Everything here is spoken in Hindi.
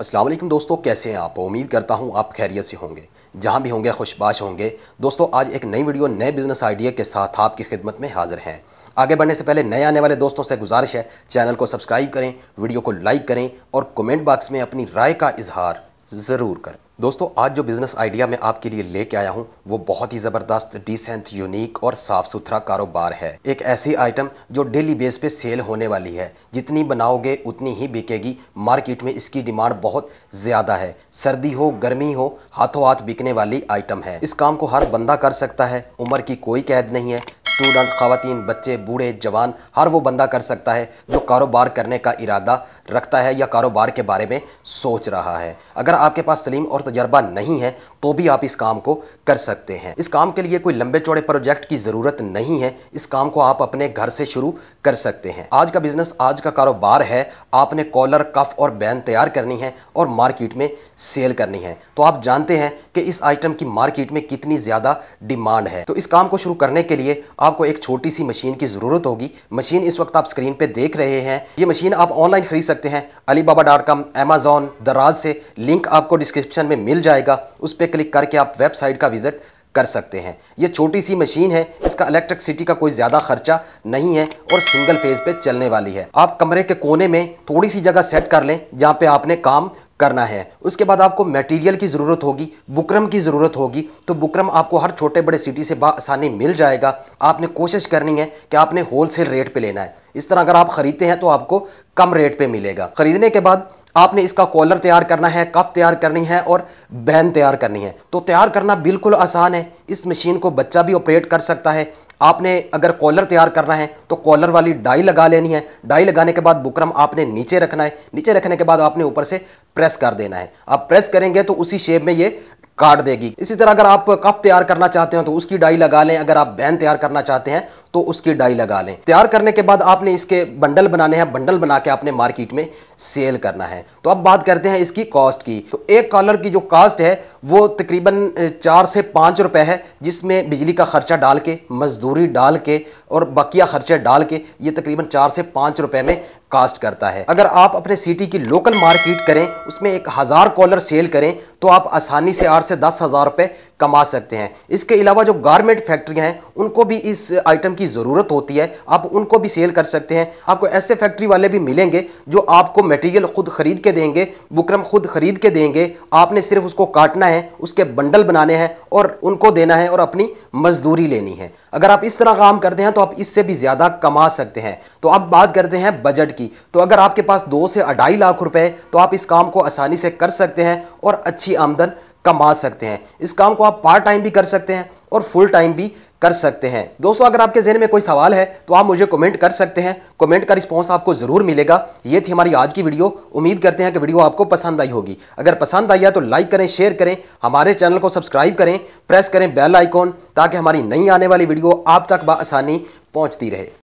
असलम दोस्तों कैसे हैं आप उम्मीद करता हूं आप खैरियत से होंगे जहां भी होंगे खुशबाश होंगे दोस्तों आज एक नई वीडियो नए बिज़नेस आइडिया के साथ आपकी खिदमत में हाजिर हैं आगे बढ़ने से पहले नए आने वाले दोस्तों से गुजारिश है चैनल को सब्सक्राइब करें वीडियो को लाइक करें और कमेंट बॉक्स में अपनी राय का इजहार ज़रूर करें दोस्तों आज जो बिज़नेस आइडिया मैं आपके लिए लेके आया हूँ वो बहुत ही ज़बरदस्त डिसेंट यूनिक और साफ सुथरा कारोबार है एक ऐसी आइटम जो डेली बेस पे सेल होने वाली है जितनी बनाओगे उतनी ही बिकेगी मार्केट में इसकी डिमांड बहुत ज़्यादा है सर्दी हो गर्मी हो हाथों हाथ बिकने वाली आइटम है इस काम को हर बंदा कर सकता है उम्र की कोई कैद नहीं है स्टूडेंट खातन बच्चे बूढ़े जवान हर वो बंदा कर सकता है जो कारोबार करने का इरादा रखता है या कारोबार के बारे में सोच रहा है अगर आपके पास सलीम और तजर्बा नहीं है तो भी आप इस काम को कर सकते हैं इस काम के लिए कोई लंबे चौड़े प्रोजेक्ट की ज़रूरत नहीं है इस काम को आप अपने घर से शुरू कर सकते हैं आज का बिजनेस आज का कारोबार है आपने कॉलर कफ और बैन तैयार करनी है और मार्केट में सेल करनी है तो आप जानते हैं कि इस आइटम की मार्केट में कितनी ज़्यादा डिमांड है तो इस काम को शुरू करने के लिए आपको एक छोटी सी मशीन की ज़रूरत होगी मशीन इस वक्त आप स्क्रीन पे देख रहे हैं ये मशीन आप ऑनलाइन खरीद सकते हैं Alibaba dot com Amazon Daraz से लिंक आपको डिस्क्रिप्शन में मिल जाएगा उस पर क्लिक करके आप वेबसाइट का विज़िट कर सकते हैं ये छोटी सी मशीन है इसका इलेक्ट्रिसिटी का कोई ज़्यादा खर्चा नहीं है और सिंगल फेज पे चलने वाली है आप कमरे के कोने में थोड़ी सी जगह सेट कर लें जहाँ पे आपने काम करना है उसके बाद आपको मटेरियल की ज़रूरत होगी बुकरम की ज़रूरत होगी तो बुकरम आपको हर छोटे बड़े सिटी से बसानी मिल जाएगा आपने कोशिश करनी है कि आपने होलसेल रेट पे लेना है इस तरह अगर आप ख़रीदते हैं तो आपको कम रेट पे मिलेगा ख़रीदने के बाद आपने इसका कॉलर तैयार करना है कप तैयार करनी है और बैन तैयार करनी है तो तैयार करना बिल्कुल आसान है इस मशीन को बच्चा भी ऑपरेट कर सकता है आपने अगर कॉलर तैयार करना है तो कॉलर वाली डाई लगा लेनी है डाई लगाने के बाद बुकरम आपने नीचे रखना है नीचे रखने के बाद आपने ऊपर से प्रेस कर देना है आप प्रेस करेंगे तो उसी शेप में ये काट देगी इसी तरह अगर आप कप तैयार करना चाहते हो तो उसकी डाई लगा लें अगर आप बैन तैयार करना चाहते हैं तो उसकी डाई लगा लें तैयार करने के बाद आपने इसके बंडल बनाने हैं बंडल बना के आपने मार्केट में सेल करना है तो अब बात करते हैं इसकी कॉस्ट की तो एक कॉलर की जो कास्ट है वो तकरीबन चार से पाँच रुपये है जिसमें बिजली का खर्चा डाल के मजदूरी डाल के और बकिया खर्चे डाल के ये तकरीबन चार से पाँच रुपये में कास्ट करता है अगर आप अपने सिटी की लोकल मार्केट करें उसमें एक हज़ार कॉलर सेल करें तो आप आसानी से आठ से दस हज़ार रुपये कमा सकते हैं इसके अलावा जो गारमेंट फैक्ट्रियाँ हैं उनको भी इस आइटम की ज़रूरत होती है आप उनको भी सेल कर सकते हैं आपको ऐसे फैक्ट्री वाले भी मिलेंगे जो आपको मटेरियल खुद खरीद के देंगे बुकरम खुद खरीद के देंगे आपने सिर्फ उसको काटना है उसके बंडल बनाने हैं और उनको देना है और अपनी मजदूरी लेनी है अगर आप इस तरह काम करते हैं तो आप इससे भी ज़्यादा कमा सकते हैं तो अब बात करते हैं बजट की तो अगर आपके पास दो से अढ़ाई लाख रुपए तो आप इस काम को आसानी से कर सकते हैं और अच्छी आमदन कमा सकते हैं इस काम को आप पार्ट टाइम भी कर सकते हैं और फुल टाइम भी कर सकते हैं दोस्तों अगर आपके जहन में कोई सवाल है तो आप मुझे कमेंट कर सकते हैं कमेंट का रिस्पॉन्स आपको ज़रूर मिलेगा ये थी हमारी आज की वीडियो उम्मीद करते हैं कि वीडियो आपको पसंद आई होगी अगर पसंद आई है तो लाइक करें शेयर करें हमारे चैनल को सब्सक्राइब करें प्रेस करें बेल आइकॉन ताकि हमारी नई आने वाली वीडियो आप तक बसानी पहुँचती रहे